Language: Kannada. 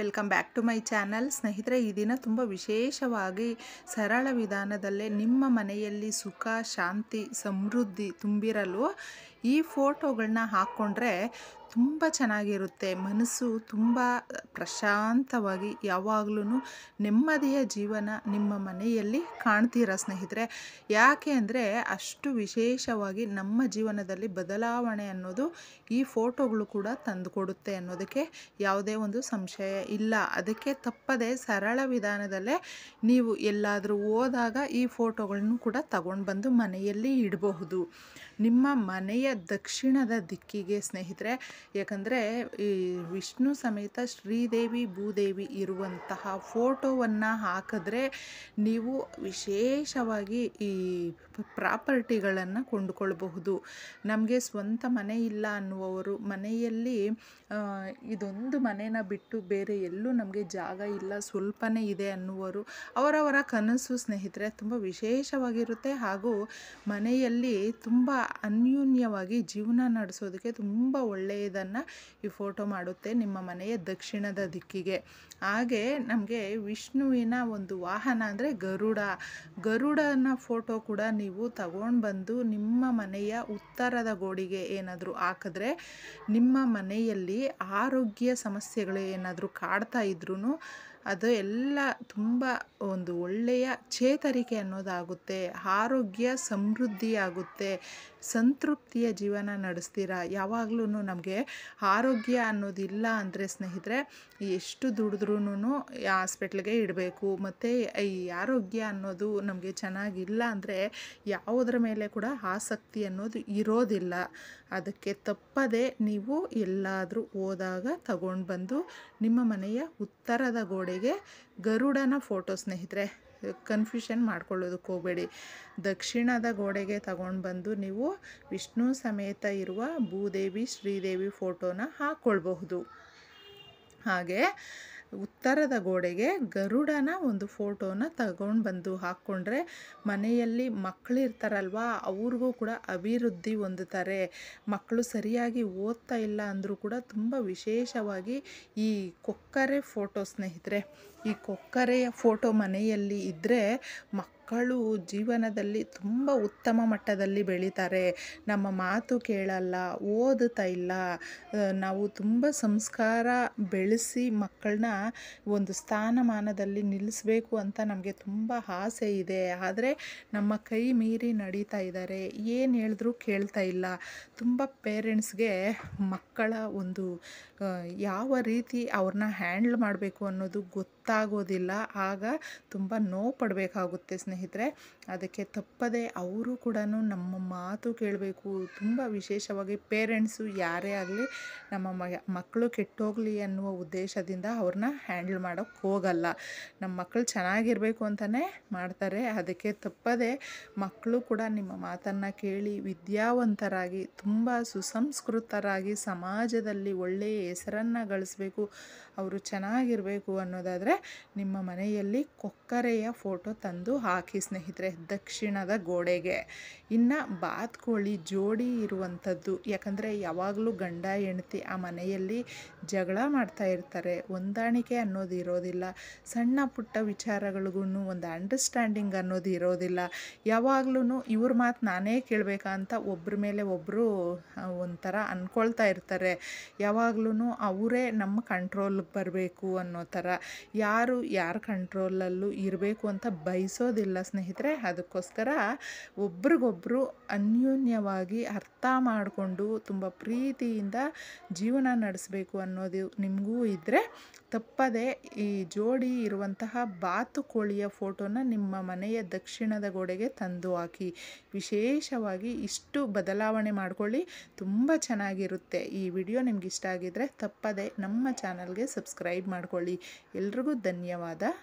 welcome back to my channel ಸ್ನೇಹಿತರೆ ಈ ದಿನ ತುಂಬ ವಿಶೇಷವಾಗಿ ಸರಳ ವಿಧಾನದಲ್ಲೇ ನಿಮ್ಮ ಮನೆಯಲ್ಲಿ ಸುಖ ಶಾಂತಿ ಸಮೃದ್ಧಿ ತುಂಬಿರಲು ಈ ಫೋಟೋಗಳನ್ನ ಹಾಕ್ಕೊಂಡ್ರೆ ತುಂಬ ಚೆನ್ನಾಗಿರುತ್ತೆ ಮನಸ್ಸು ತುಂಬ ಪ್ರಶಾಂತವಾಗಿ ಯಾವಾಗಲೂ ನೆಮ್ಮದಿಯ ಜೀವನ ನಿಮ್ಮ ಮನೆಯಲ್ಲಿ ಕಾಣ್ತೀರ ಸ್ನೇಹಿತರೆ ಯಾಕೆ ಅಂದರೆ ಅಷ್ಟು ವಿಶೇಷವಾಗಿ ನಮ್ಮ ಜೀವನದಲ್ಲಿ ಬದಲಾವಣೆ ಅನ್ನೋದು ಈ ಫೋಟೋಗಳು ಕೂಡ ತಂದುಕೊಡುತ್ತೆ ಅನ್ನೋದಕ್ಕೆ ಯಾವುದೇ ಒಂದು ಸಂಶಯ ಇಲ್ಲ ಅದಕ್ಕೆ ತಪ್ಪದೆ ಸರಳ ವಿಧಾನದಲ್ಲೇ ನೀವು ಎಲ್ಲಾದರೂ ಹೋದಾಗ ಈ ಫೋಟೋಗಳನ್ನು ಕೂಡ ತಗೊಂಡು ಬಂದು ಮನೆಯಲ್ಲಿ ಇಡಬಹುದು ನಿಮ್ಮ ಮನೆಯ ದಕ್ಷಿಣದ ದಿಕ್ಕಿಗೆ ಸ್ನೇಹಿತರೆ ಯಾಕಂದರೆ ಈ ವಿಷ್ಣು ಸಮೇತ ಶ್ರೀದೇವಿ ಭೂದೇವಿ ಇರುವಂತಹ ಫೋಟೋವನ್ನು ಹಾಕಿದ್ರೆ ನೀವು ವಿಶೇಷವಾಗಿ ಈ ಪ್ರಾಪರ್ಟಿಗಳನ್ನು ಕೊಂಡುಕೊಳ್ಬಹುದು ನಮಗೆ ಸ್ವಂತ ಮನೆ ಇಲ್ಲ ಅನ್ನುವವರು ಮನೆಯಲ್ಲಿ ಇದೊಂದು ಮನೇನ ಬಿಟ್ಟು ಬೇರೆ ಎಲ್ಲೂ ನಮಗೆ ಜಾಗ ಇಲ್ಲ ಸ್ವಲ್ಪನೇ ಇದೆ ಅನ್ನುವರು ಅವರವರ ಕನಸು ಸ್ನೇಹಿತರೆ ತುಂಬ ವಿಶೇಷವಾಗಿರುತ್ತೆ ಹಾಗೂ ಮನೆಯಲ್ಲಿ ತುಂಬ ಅನ್ಯೂನ್ಯವಾಗಿ ಸುಗಮವಾಗಿ ಜೀವನ ನಡೆಸೋದಕ್ಕೆ ತುಂಬ ಒಳ್ಳೆಯದನ್ನು ಈ ಫೋಟೋ ಮಾಡುತ್ತೆ ನಿಮ್ಮ ಮನೆಯ ದಕ್ಷಿಣದ ದಿಕ್ಕಿಗೆ ಹಾಗೆ ನಮಗೆ ವಿಷ್ಣುವಿನ ಒಂದು ವಾಹನ ಅಂದರೆ ಗರುಡ ಗರುಡನ ಫೋಟೋ ಕೂಡ ನೀವು ತಗೊಂಡು ಬಂದು ನಿಮ್ಮ ಮನೆಯ ಉತ್ತರದ ಗೋಡಿಗೆ ಏನಾದರೂ ಹಾಕಿದ್ರೆ ನಿಮ್ಮ ಮನೆಯಲ್ಲಿ ಆರೋಗ್ಯ ಸಮಸ್ಯೆಗಳು ಏನಾದರೂ ಕಾಡ್ತಾ ಇದ್ರೂ ಅದು ಎಲ್ಲ ತುಂಬ ಒಂದು ಒಳ್ಳೆಯ ಚೇತರಿಕೆ ಅನ್ನೋದಾಗುತ್ತೆ ಆರೋಗ್ಯ ಸಮೃದ್ಧಿ ಆಗುತ್ತೆ ಸಂತೃಪ್ತಿಯ ಜೀವನ ನಡೆಸ್ತೀರ ಯಾವಾಗ್ಲೂ ನಮಗೆ ಆರೋಗ್ಯ ಅನ್ನೋದಿಲ್ಲ ಅಂದರೆ ಸ್ನೇಹಿತರೆ ಎಷ್ಟು ದುಡಿದ್ರೂ ಹಾಸ್ಪಿಟ್ಲಿಗೆ ಇಡಬೇಕು ಮತ್ತು ಈ ಆರೋಗ್ಯ ಅನ್ನೋದು ನಮಗೆ ಚೆನ್ನಾಗಿಲ್ಲ ಅಂದರೆ ಯಾವುದ್ರ ಮೇಲೆ ಕೂಡ ಆಸಕ್ತಿ ಅನ್ನೋದು ಇರೋದಿಲ್ಲ ಅದಕ್ಕೆ ತಪ್ಪದೆ ನೀವು ಎಲ್ಲಾದರೂ ಹೋದಾಗ ತಗೊಂಡು ಬಂದು ನಿಮ್ಮ ಮನೆಯ ಉತ್ತರದ ಗೋಡೆ ಗರುಡನ ಫೋಟೋ ಸ್ನೇಹಿತರೆ ಕನ್ಫ್ಯೂಷನ್ ಮಾಡ್ಕೊಳ್ಳೋದಕ್ಕೆ ಹೋಗಬೇಡಿ ದಕ್ಷಿಣದ ಗೋಡೆಗೆ ತಗೊಂಡು ಬಂದು ನೀವು ವಿಷ್ಣು ಸಮೇತ ಇರುವ ಭೂದೇವಿ ಶ್ರೀದೇವಿ ಫೋಟೋನ ಹಾಕ್ಕೊಳ್ಬಹುದು ಹಾಗೆ ಉತ್ತರದ ಗೋಡೆಗೆ ಗರುಡನ ಒಂದು ಫೋಟೋನ ತಗೊಂಡು ಬಂದು ಹಾಕ್ಕೊಂಡ್ರೆ ಮನೆಯಲ್ಲಿ ಮಕ್ಕಳು ಇರ್ತಾರಲ್ವ ಅವ್ರಿಗೂ ಕೂಡ ಅಭಿವೃದ್ಧಿ ಹೊಂದುತ್ತಾರೆ ಮಕ್ಕಳು ಸರಿಯಾಗಿ ಓದ್ತಾ ಇಲ್ಲ ಅಂದರೂ ಕೂಡ ತುಂಬ ವಿಶೇಷವಾಗಿ ಈ ಕೊಕ್ಕರೆ ಫೋಟೋ ಸ್ನೇಹಿತರೆ ಈ ಕೊಕ್ಕರೆಯ ಫೋಟೋ ಮನೆಯಲ್ಲಿ ಇದ್ದರೆ ಮಕ್ ಮಕ್ಕಳು ಜೀವನದಲ್ಲಿ ತುಂಬ ಉತ್ತಮ ಮಟ್ಟದಲ್ಲಿ ಬೆಳೀತಾರೆ ನಮ್ಮ ಮಾತು ಕೇಳಲ್ಲ ಓದುತ್ತಾ ಇಲ್ಲ ನಾವು ತುಂಬ ಸಂಸ್ಕಾರ ಬೆಳೆಸಿ ಮಕ್ಕಳನ್ನ ಒಂದು ಸ್ಥಾನಮಾನದಲ್ಲಿ ನಿಲ್ಲಿಸಬೇಕು ಅಂತ ನಮಗೆ ತುಂಬ ಆಸೆ ಇದೆ ಆದರೆ ನಮ್ಮ ಕೈ ಮೀರಿ ನಡೀತಾ ಇದ್ದಾರೆ ಏನು ಹೇಳಿದ್ರೂ ಕೇಳ್ತಾ ಇಲ್ಲ ತುಂಬ ಪೇರೆಂಟ್ಸ್ಗೆ ಮಕ್ಕಳ ಒಂದು ಯಾವ ರೀತಿ ಅವ್ರನ್ನ ಹ್ಯಾಂಡ್ಲ್ ಮಾಡಬೇಕು ಅನ್ನೋದು ಗೊತ್ತಾಗೋದಿಲ್ಲ ಆಗ ತುಂಬ ನೋವು ಪಡಬೇಕಾಗುತ್ತೆ ಸ್ನೇಹಿತರೆ ಸ್ನೇಹಿತರೆ ಅದಕ್ಕೆ ತಪ್ಪದೆ ಅವರು ಕೂಡ ನಮ್ಮ ಮಾತು ಕೇಳಬೇಕು ತುಂಬ ವಿಶೇಷವಾಗಿ ಪೇರೆಂಟ್ಸು ಯಾರೇ ಆಗಲಿ ನಮ್ಮ ಮಕ್ಕಳು ಕೆಟ್ಟೋಗಲಿ ಅನ್ನುವ ಉದ್ದೇಶದಿಂದ ಅವ್ರನ್ನ ಹ್ಯಾಂಡಲ್ ಮಾಡೋಕ್ಕೆ ಹೋಗಲ್ಲ ನಮ್ಮ ಮಕ್ಕಳು ಚೆನ್ನಾಗಿರಬೇಕು ಅಂತಲೇ ಮಾಡ್ತಾರೆ ಅದಕ್ಕೆ ತಪ್ಪದೆ ಮಕ್ಕಳು ಕೂಡ ನಿಮ್ಮ ಮಾತನ್ನು ಕೇಳಿ ವಿದ್ಯಾವಂತರಾಗಿ ತುಂಬ ಸುಸಂಸ್ಕೃತರಾಗಿ ಸಮಾಜದಲ್ಲಿ ಒಳ್ಳೆಯ ಹೆಸರನ್ನು ಗಳಿಸಬೇಕು ಅವರು ಚೆನ್ನಾಗಿರಬೇಕು ಅನ್ನೋದಾದರೆ ನಿಮ್ಮ ಮನೆಯಲ್ಲಿ ಕೊಕ್ಕರೆಯ ಫೋಟೋ ತಂದು ಹಾಕಿ ಹಾಕಿ ಸ್ನೇಹಿತರೆ ದಕ್ಷಿಣದ ಗೋಡೆಗೆ ಇನ್ನು ಬಾತ್ಕೋಳಿ ಜೋಡಿ ಇರುವಂಥದ್ದು ಯಾಕಂದರೆ ಯಾವಾಗಲೂ ಗಂಡ ಹೆಂಡತಿ ಆ ಮನೆಯಲ್ಲಿ ಜಗಳ ಮಾಡ್ತಾ ಇರ್ತಾರೆ ಹೊಂದಾಣಿಕೆ ಅನ್ನೋದು ಇರೋದಿಲ್ಲ ಸಣ್ಣ ಪುಟ್ಟ ವಿಚಾರಗಳಿಗೂ ಒಂದು ಅಂಡರ್ಸ್ಟ್ಯಾಂಡಿಂಗ್ ಅನ್ನೋದು ಇರೋದಿಲ್ಲ ಯಾವಾಗ್ಲೂ ಇವ್ರ ಮಾತು ನಾನೇ ಅಂತ ಒಬ್ಬರ ಮೇಲೆ ಒಬ್ಬರು ಒಂಥರ ಅಂದ್ಕೊಳ್ತಾ ಇರ್ತಾರೆ ಯಾವಾಗ್ಲೂ ಅವರೇ ನಮ್ಮ ಕಂಟ್ರೋಲ್ಗೆ ಬರಬೇಕು ಅನ್ನೋ ಥರ ಯಾರು ಯಾರ ಕಂಟ್ರೋಲಲ್ಲೂ ಇರಬೇಕು ಅಂತ ಬಯಸೋದಿಲ್ಲ ಸ್ನೇಹಿತರೆ ಅದಕ್ಕೋಸ್ಕರ ಒಬ್ರಿಗೊಬ್ರು ಅನ್ಯೋನ್ಯವಾಗಿ ಅರ್ಥ ಮಾಡಿಕೊಂಡು ತುಂಬ ಪ್ರೀತಿಯಿಂದ ಜೀವನ ನಡೆಸಬೇಕು ಅನ್ನೋದು ನಿಮಗೂ ಇದ್ದರೆ ತಪ್ಪದೆ ಈ ಜೋಡಿ ಇರುವಂತಹ ಬಾತುಕೋಳಿಯ ಫೋಟೋನ ನಿಮ್ಮ ಮನೆಯ ದಕ್ಷಿಣದ ಗೋಡೆಗೆ ತಂದು ಹಾಕಿ ವಿಶೇಷವಾಗಿ ಇಷ್ಟು ಬದಲಾವಣೆ ಮಾಡಿಕೊಳ್ಳಿ ತುಂಬ ಚೆನ್ನಾಗಿರುತ್ತೆ ಈ ವಿಡಿಯೋ ನಿಮ್ಗೆ ಇಷ್ಟ ಆಗಿದ್ರೆ ತಪ್ಪದೆ ನಮ್ಮ ಚಾನಲ್ಗೆ ಸಬ್ಸ್ಕ್ರೈಬ್ ಮಾಡಿಕೊಳ್ಳಿ ಎಲ್ರಿಗೂ ಧನ್ಯವಾದ